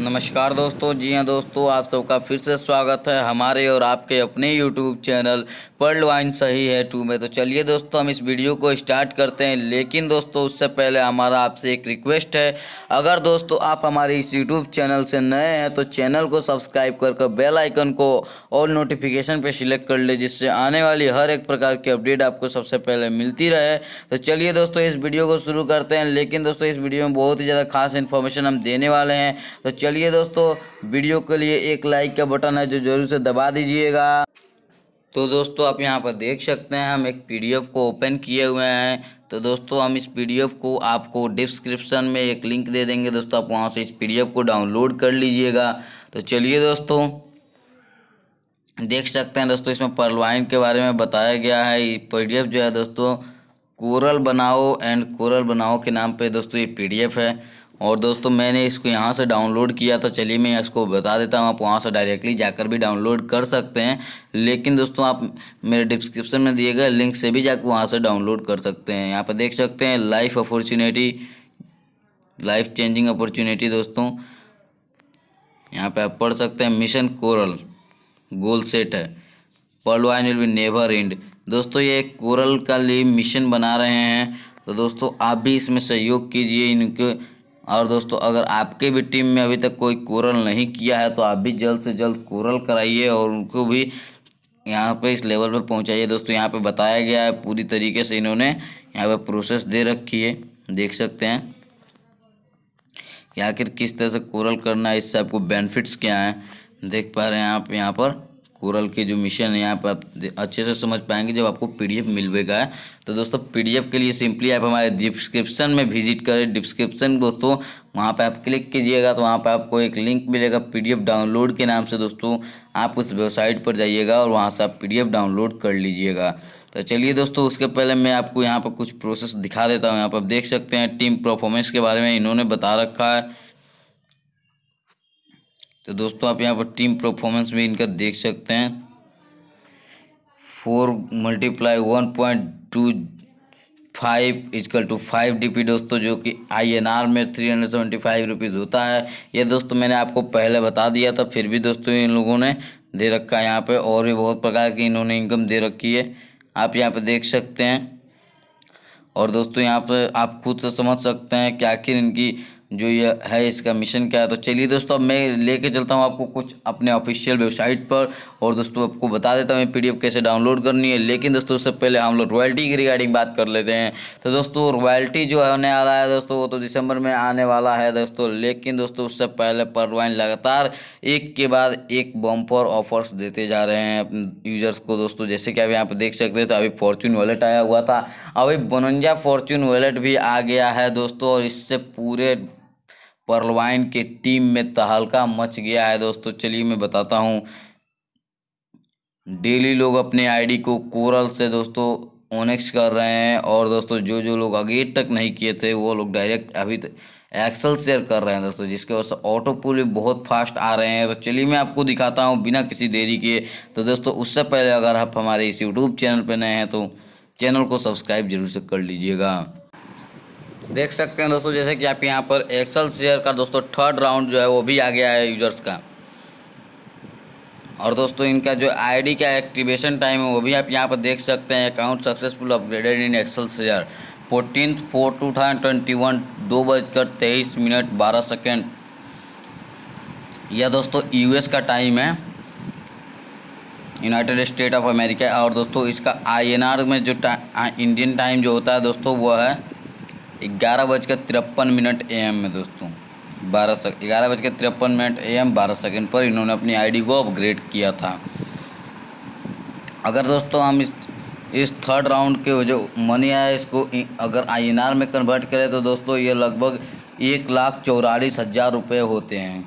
नमस्कार दोस्तों जी हाँ दोस्तों आप सबका फिर से स्वागत है हमारे और आपके अपने यूट्यूब चैनल पर्ल वाइन सही है टू में तो चलिए दोस्तों हम इस वीडियो को स्टार्ट करते हैं लेकिन दोस्तों उससे पहले हमारा आपसे एक रिक्वेस्ट है अगर दोस्तों आप हमारे इस यूट्यूब चैनल से नए हैं तो चैनल को सब्सक्राइब कर कर बेल आइकन को ऑल नोटिफिकेशन पर सिलेक्ट कर ले जिससे आने वाली हर एक प्रकार की अपडेट आपको सबसे पहले मिलती रहे तो चलिए दोस्तों इस वीडियो को शुरू करते हैं लेकिन दोस्तों इस वीडियो में बहुत ही ज़्यादा खास इन्फॉर्मेशन हम देने वाले हैं तो चलिए दोस्तों वीडियो के लिए एक लाइक का बटन है जो जरूर से दबा दीजिएगा तो दोस्तों आप यहाँ पर देख सकते हैं हम एक पीडीएफ को ओपन किए हुए हैं तो दोस्तों हम इस पीडीएफ को आपको डिस्क्रिप्शन में एक लिंक दे देंगे दोस्तों आप वहाँ से इस पीडीएफ को डाउनलोड कर लीजिएगा तो चलिए दोस्तों देख सकते हैं दोस्तों इसमें परलवाइन के बारे में बताया गया है ये पी जो है दोस्तों कोरल बनाओ एंड कोरल बनाओ के नाम पे दोस्तों ये पी है और दोस्तों मैंने इसको यहाँ से डाउनलोड किया था चलिए मैं इसको बता देता हूँ आप वहाँ से डायरेक्टली जाकर भी डाउनलोड कर सकते हैं लेकिन दोस्तों आप मेरे डिस्क्रिप्शन में दिए गए लिंक से भी जाकर वहाँ से डाउनलोड कर सकते हैं यहाँ पर देख सकते हैं life opportunity life changing opportunity दोस्तों यहाँ पर आप पढ़ सकते हैं मिशन कोरल गोल सेट है pearl vine will be never end दोस्तों ये कोरल का लिए मिशन बना रहे हैं तो दोस्तों आप भी इसमें सहयोग कीजिए इनके और दोस्तों अगर आपके भी टीम में अभी तक कोई कोरल नहीं किया है तो आप भी जल्द से जल्द कोरल कराइए और उनको भी यहाँ पे इस लेवल पर पहुँचाइए दोस्तों यहाँ पे बताया गया है पूरी तरीके से इन्होंने यहाँ पे प्रोसेस दे रखी है देख सकते हैं कि आखिर किस तरह से कोरल करना है इससे आपको बेनिफिट्स क्या हैं देख पा रहे हैं आप यहाँ पर कोरल के जो मिशन है यहाँ पर आप अच्छे से समझ पाएंगे जब आपको पीडीएफ एफ बेगा तो दोस्तों पीडीएफ के लिए सिंपली आप हमारे डिस्क्रिप्शन में विजिट करें डिस्क्रिप्शन दोस्तों वहाँ पर आप क्लिक कीजिएगा तो वहाँ पर आपको एक लिंक मिलेगा पीडीएफ डाउनलोड के नाम से दोस्तों आप उस वेबसाइट पर जाइएगा और वहाँ से आप एफ डाउनलोड कर लीजिएगा तो चलिए दोस्तों उसके पहले मैं आपको यहाँ पर कुछ प्रोसेस दिखा देता हूँ यहाँ पर आप देख सकते हैं टीम परफॉर्मेंस के बारे में इन्होंने बता रखा है तो दोस्तों आप यहाँ पर टीम परफॉर्मेंस भी इनका देख सकते हैं four multiply one point two five is equal to five D दोस्तों जो कि आईएनआर में three hundred seventy five rupees होता है ये दोस्तों मैंने आपको पहले बता दिया था फिर भी दोस्तों इन लोगों ने दे रखा है यहाँ पे और भी बहुत प्रकार की इन्होंने इनकम दे रखी है आप यहाँ पे देख सकते हैं और दोस्तों यहाँ पर आप खुद से समझ सकते हैं कि आखिर इनकी जो ये है इसका मिशन क्या है तो चलिए दोस्तों अब मैं लेके चलता हूँ आपको कुछ अपने ऑफिशियल वेबसाइट पर और दोस्तों आपको बता देता हूँ पीडीएफ कैसे डाउनलोड करनी है लेकिन दोस्तों उससे पहले हम लोग रॉयल्टी की रिगार्डिंग बात कर लेते हैं तो दोस्तों रॉयल्टी जो होने आ रहा है दोस्तों वो तो दिसंबर में आने वाला है दोस्तों लेकिन दोस्तों उससे पहले परवाइन लगातार एक के बाद एक बम्पर ऑफर्स देते जा रहे हैं यूजर्स को दोस्तों जैसे कि आप यहाँ पर देख सकते थे तो अभी फॉर्चून वॉलेट आया हुआ था अभी बनंजा फॉर्चून वॉलेट भी आ गया है दोस्तों और इससे पूरे पर्लवाइन के टीम में तहलका मच गया है दोस्तों चलिए मैं बताता हूँ डेली लोग अपने आईडी को कोरल से दोस्तों ओनेक्स कर रहे हैं और दोस्तों जो जो लोग अगे तक नहीं किए थे वो लोग डायरेक्ट अभी तक तो एक्सल शेयर कर रहे हैं दोस्तों जिसके वजह से ऑटो पुल भी बहुत फास्ट आ रहे हैं तो चलिए मैं आपको दिखाता हूँ बिना किसी देरी के तो दोस्तों उससे पहले अगर आप हमारे इस यूट्यूब चैनल पर नए हैं तो चैनल को सब्सक्राइब जरूर से कर लीजिएगा देख सकते हैं दोस्तों जैसे कि आप यहाँ पर एक्सल शेयर का दोस्तों थर्ड राउंड जो है वो भी आ गया है यूजर्स का और दोस्तों इनका जो आईडी का एक्टिवेशन टाइम है वो भी आप यहाँ पर देख सकते हैं account successful upgraded in excel share fourteen four two thousand twenty one दो बजकर तेईस मिनट बारह सेकेंड यह दोस्तों यूएस का टाइम है यूनाइटेड स्टेट ऑफ अमेरिका और दोस्तों इसका आईएनआर में जो टा, इंडियन टाइम जो होता है दोस्तों वह है ग्यारह बज के तिरपन मिनट ए में दोस्तों बारह सक ग्यारह बज के तिरपन मिनट ए एम बारह सेकेंड पर इन्होंने अपनी आईडी को अपग्रेड किया था अगर दोस्तों हम इस इस थर्ड राउंड के जो मनी आया इसको अगर आई में कन्वर्ट करें तो दोस्तों ये लगभग एक लाख चौरालीस हज़ार रुपये होते हैं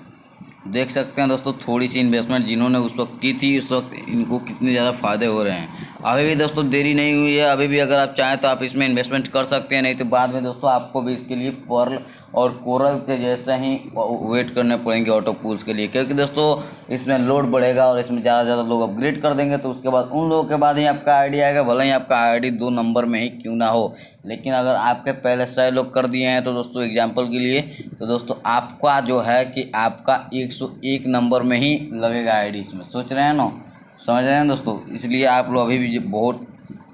देख सकते हैं दोस्तों थोड़ी सी इन्वेस्टमेंट जिन्होंने उस वक्त की थी उस वक्त इनको कितने ज़्यादा फ़ायदे हो रहे हैं अभी भी दोस्तों देरी नहीं हुई है अभी भी अगर आप चाहें तो आप इसमें इन्वेस्टमेंट कर सकते हैं नहीं तो बाद में दोस्तों आपको भी इसके लिए पर्ल और कोरल के जैसे ही वेट करने पड़ेंगे ऑटो पूल्स के लिए क्योंकि दोस्तों इसमें लोड बढ़ेगा और इसमें ज़्यादा से ज़्यादा लोग अपग्रेड कर देंगे तो उसके बाद उन लोगों के बाद ही आपका आई आएगा भले ही आपका आई दो नंबर में ही क्यों ना हो लेकिन अगर आपके पहले सह लोग कर दिए हैं तो दोस्तों एग्जाम्पल के लिए तो दोस्तों आपका जो है कि आपका एक नंबर में ही लगेगा आई इसमें सोच रहे हैं ना समझ रहे हैं दोस्तों इसलिए आप लोग अभी भी बहुत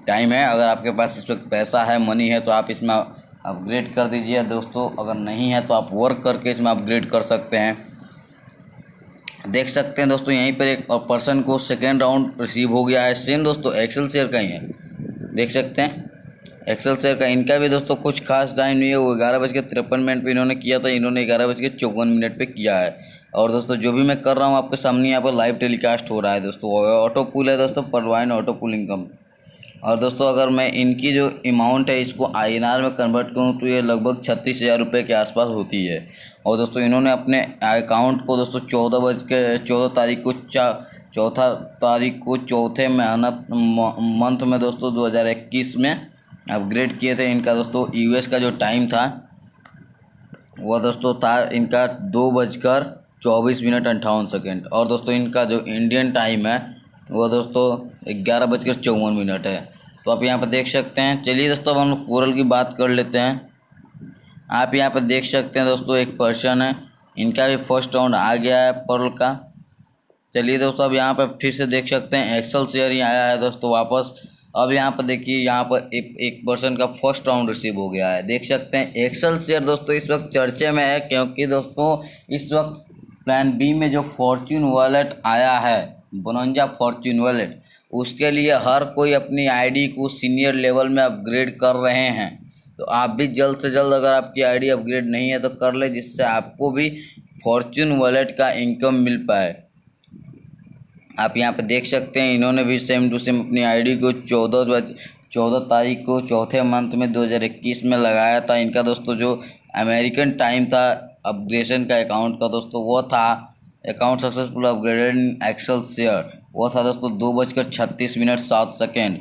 टाइम है अगर आपके पास इस वक्त पैसा है मनी है तो आप इसमें अपग्रेड कर दीजिए दोस्तों अगर नहीं है तो आप वर्क करके इसमें अपग्रेड कर सकते हैं देख सकते हैं दोस्तों यहीं पर एक पर्सन को सेकेंड राउंड रिसीव हो गया है सेम दोस्तों एक्सेल शेयर का ही है देख सकते हैं एक्सेल शेयर का इनका भी दोस्तों कुछ खास टाइम नहीं है वो ग्यारह बज के तिरपन मिनट पर इन्होंने किया था इन्होंने ग्यारह बज के चौवन मिनट पर किया है और दोस्तों जो भी मैं कर रहा हूँ आपके सामने यहाँ पर लाइव टेलीकास्ट हो रहा है दोस्तों ऑटो पुल है दोस्तों परवाइन ऑटो पुल इनकम और दोस्तों अगर मैं इनकी जो अमाउंट है इसको आई में कन्वर्ट करूँ तो ये लगभग छत्तीस हज़ार रुपये के आसपास होती है और दोस्तों इन्होंने अपने अकाउंट को दोस्तों चौदह बज के चौदह तारीख को चा चौथा तारीख को चौथे मेहनत मंथ में दोस्तों इक्कीस में अपग्रेड किए थे इनका दोस्तों यूएस का जो टाइम था वह दोस्तों था इनका दो बजकर चौबीस मिनट अंठावन सेकेंड और दोस्तों इनका जो इंडियन टाइम है वो दोस्तों ग्यारह बजकर चौवन मिनट है तो आप यहाँ पर देख सकते हैं चलिए दोस्तों अब हम लोग कोरल की बात कर लेते हैं आप यहाँ पर देख सकते हैं दोस्तों एक पर्सन है इनका भी फर्स्ट राउंड आ गया है पर्ल का चलिए दोस्तों अब यहाँ पर फिर से देख सकते हैं एक्सल शेयर ही आया है दोस्तों वापस अब यहाँ पर देखिए यहाँ पर एक एक पर्सन का फर्स्ट राउंड रिसीव हो गया है देख सकते हैं एक्सल शेयर दोस्तों इस वक्त चर्चे में है क्योंकि दोस्तों इस वक्त प्लान बी में जो फॉर्च्यून वॉलेट आया है बनंजा फॉर्च्यून वॉलेट उसके लिए हर कोई अपनी आईडी को सीनियर लेवल में अपग्रेड कर रहे हैं तो आप भी जल्द से जल्द अगर आपकी आईडी अपग्रेड नहीं है तो कर ले जिससे आपको भी फॉर्च्यून वॉलेट का इनकम मिल पाए आप यहाँ पर देख सकते हैं इन्होंने भी सेम टू सेम अपनी आईडी को चौदह चौदह तारीख को चौथे मंथ में 2021 में लगाया था इनका दोस्तों जो अमेरिकन टाइम था अपग्रेशन का अकाउंट का दोस्तों वो था account successful upgraded in excel share वो था दोस्तों दो बजकर छत्तीस मिनट सात सेकेंड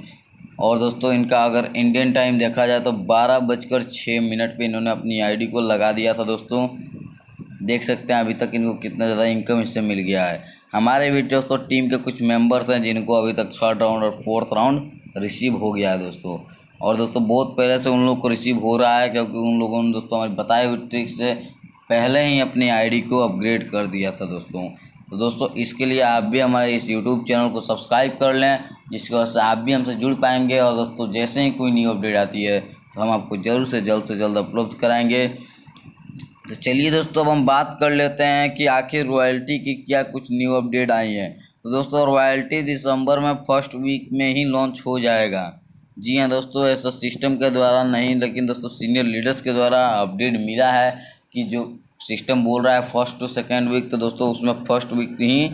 और दोस्तों इनका अगर इंडियन टाइम देखा जाए तो बारह बजकर छः मिनट पर इन्होंने अपनी डी को लगा दिया था दोस्तों देख सकते हैं अभी तक इनको कितना ज़्यादा इनकम इससे मिल गया है हमारे भी दोस्तों टीम के कुछ मेंबर्स हैं जिनको अभी तक थर्ड राउंड और फोर्थ राउंड रिसीव हो गया है दोस्तों और दोस्तों बहुत पहले से उन लोग को रिसीव हो रहा है क्योंकि उन लोगों ने दोस्तों हमारे बताए हुए ट्रिक से पहले ही अपनी आई को अपग्रेड कर दिया था दोस्तों तो दोस्तों इसके लिए आप भी हमारे इस यूट्यूब चैनल को सब्सक्राइब कर लें जिसकी वजह से आप भी हमसे जुड़ पाएंगे और दोस्तों जैसे ही कोई न्यू अपडेट आती है तो हम आपको जरूर से जल्द से जल्द अपलोड कराएंगे तो चलिए दोस्तों अब हम बात कर लेते हैं कि आखिर रॉयल्टी की क्या कुछ न्यू अपडेट आई है तो दोस्तों रॉयल्टी दिसंबर में फर्स्ट वीक में ही लॉन्च हो जाएगा जी हाँ दोस्तों ऐसा सिस्टम के द्वारा नहीं लेकिन दोस्तों सीनियर लीडर्स के द्वारा अपडेट मिला है कि जो सिस्टम बोल रहा है फर्स्ट टू सेकेंड वीक तो दोस्तों उसमें फर्स्ट वीक ही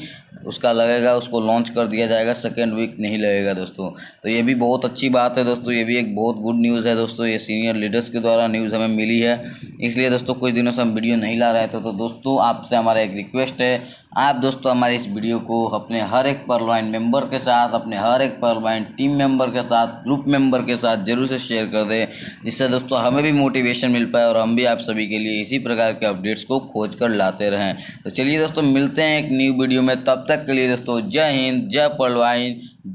उसका लगेगा उसको लॉन्च कर दिया जाएगा सेकेंड वीक नहीं लगेगा दोस्तों तो ये भी बहुत अच्छी बात है दोस्तों ये भी एक बहुत गुड न्यूज़ है दोस्तों ये सीनियर लीडर्स के द्वारा न्यूज़ हमें मिली है इसलिए दोस्तों कुछ दिनों से हम वीडियो नहीं ला रहे थे तो दोस्तों आपसे हमारा एक रिक्वेस्ट है आप दोस्तों हमारे इस वीडियो को अपने हर एक परलवाइन मेंबर के साथ अपने हर एक परलवाइन टीम मेंबर के साथ ग्रुप मेंबर के साथ जरूर से शेयर कर दें जिससे दोस्तों हमें भी मोटिवेशन मिल पाए और हम भी आप सभी के लिए इसी प्रकार के अपडेट्स इसको खोज कर लाते रहें तो चलिए दोस्तों मिलते हैं एक न्यू वीडियो में तब तक के लिए दोस्तों जय हिंद जय पलवाइन